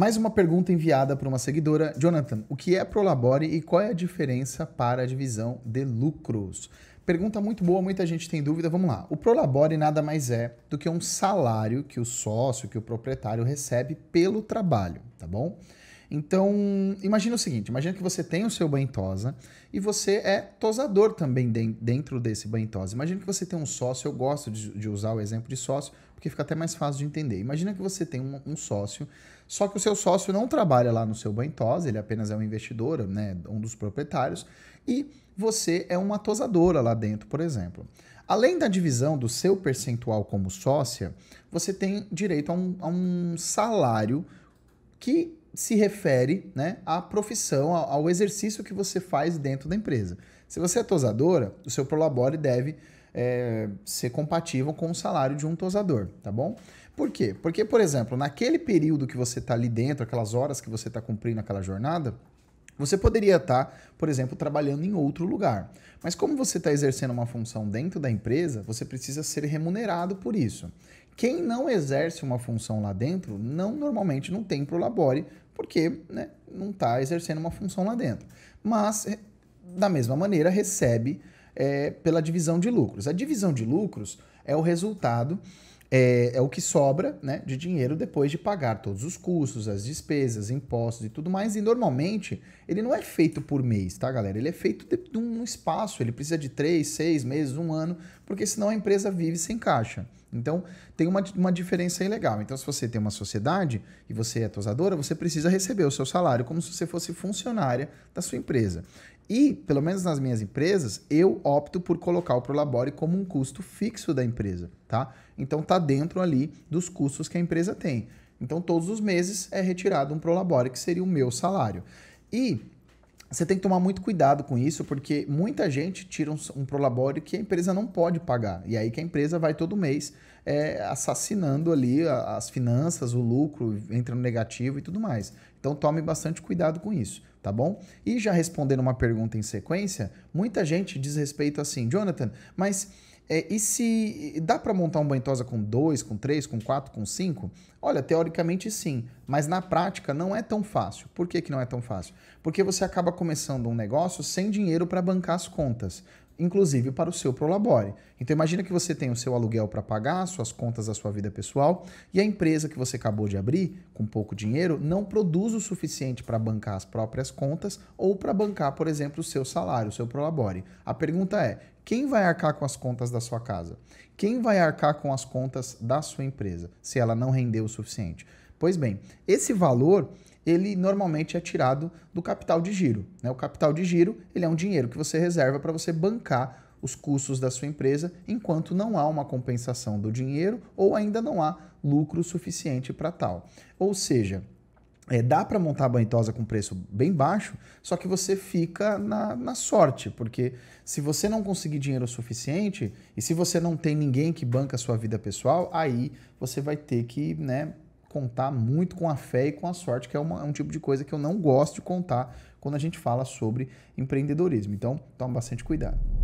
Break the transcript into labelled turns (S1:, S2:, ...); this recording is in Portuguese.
S1: Mais uma pergunta enviada por uma seguidora. Jonathan, o que é Prolabore e qual é a diferença para a divisão de lucros? Pergunta muito boa, muita gente tem dúvida. Vamos lá. O Prolabore nada mais é do que um salário que o sócio, que o proprietário recebe pelo trabalho, tá bom? Então, imagina o seguinte: imagina que você tem o seu banho tosa e você é tosador também dentro desse banho tosa. Imagina que você tem um sócio, eu gosto de, de, usar o exemplo de sócio, porque fica até mais fácil de entender. Imagina que você tem um, um sócio, só que o seu sócio não trabalha lá no seu banho tosa, ele apenas é um investidor, né, um dos proprietários, e você é uma tosadora lá dentro, por exemplo. Além da divisão do seu percentual como sócia, você tem direito a um, a um salário que se refere né, à profissão, ao exercício que você faz dentro da empresa. Se você é tosadora, o seu prolabore deve é, ser compatível com o salário de um tosador, tá bom? Por quê? Porque, por exemplo, naquele período que você está ali dentro, aquelas horas que você está cumprindo aquela jornada, você poderia estar, tá, por exemplo, trabalhando em outro lugar. Mas como você está exercendo uma função dentro da empresa, você precisa ser remunerado por isso. Quem não exerce uma função lá dentro, não normalmente não tem pro labore, porque né, não está exercendo uma função lá dentro. Mas, da mesma maneira, recebe é, pela divisão de lucros. A divisão de lucros é o resultado, é, é o que sobra né, de dinheiro depois de pagar todos os custos, as despesas, impostos e tudo mais. E normalmente ele não é feito por mês, tá, galera? Ele é feito de, de um espaço, ele precisa de três, seis meses, um ano, porque senão a empresa vive sem caixa. Então, tem uma, uma diferença aí legal. Então, se você tem uma sociedade e você é tosadora, você precisa receber o seu salário como se você fosse funcionária da sua empresa. E, pelo menos nas minhas empresas, eu opto por colocar o Prolabore como um custo fixo da empresa, tá? Então, tá dentro ali dos custos que a empresa tem. Então, todos os meses é retirado um Prolabore, que seria o meu salário. E você tem que tomar muito cuidado com isso, porque muita gente tira um, um prolabório que a empresa não pode pagar. E aí que a empresa vai todo mês é, assassinando ali as finanças, o lucro, entra no negativo e tudo mais. Então tome bastante cuidado com isso, tá bom? E já respondendo uma pergunta em sequência, muita gente diz respeito assim, Jonathan, mas é, e se dá para montar um banho-tosa com dois, com três, com quatro, com cinco? Olha, teoricamente sim, mas na prática não é tão fácil. Por que, que não é tão fácil? Porque você acaba começando um negócio sem dinheiro para bancar as contas inclusive para o seu prolabore. Então imagina que você tem o seu aluguel para pagar, suas contas da sua vida pessoal, e a empresa que você acabou de abrir, com pouco dinheiro, não produz o suficiente para bancar as próprias contas ou para bancar, por exemplo, o seu salário, o seu prolabore. A pergunta é: quem vai arcar com as contas da sua casa? Quem vai arcar com as contas da sua empresa, se ela não rendeu o suficiente? Pois bem, esse valor ele normalmente é tirado do capital de giro. Né? O capital de giro ele é um dinheiro que você reserva para você bancar os custos da sua empresa enquanto não há uma compensação do dinheiro ou ainda não há lucro suficiente para tal. Ou seja, é, dá para montar a banitosa com preço bem baixo, só que você fica na, na, sorte, porque se você não conseguir dinheiro suficiente e se você não tem ninguém que banca a sua vida pessoal, aí você vai ter que né, contar muito com a fé e com a sorte, que é, uma, é um tipo de coisa que eu não gosto de contar quando a gente fala sobre empreendedorismo. Então, toma bastante cuidado.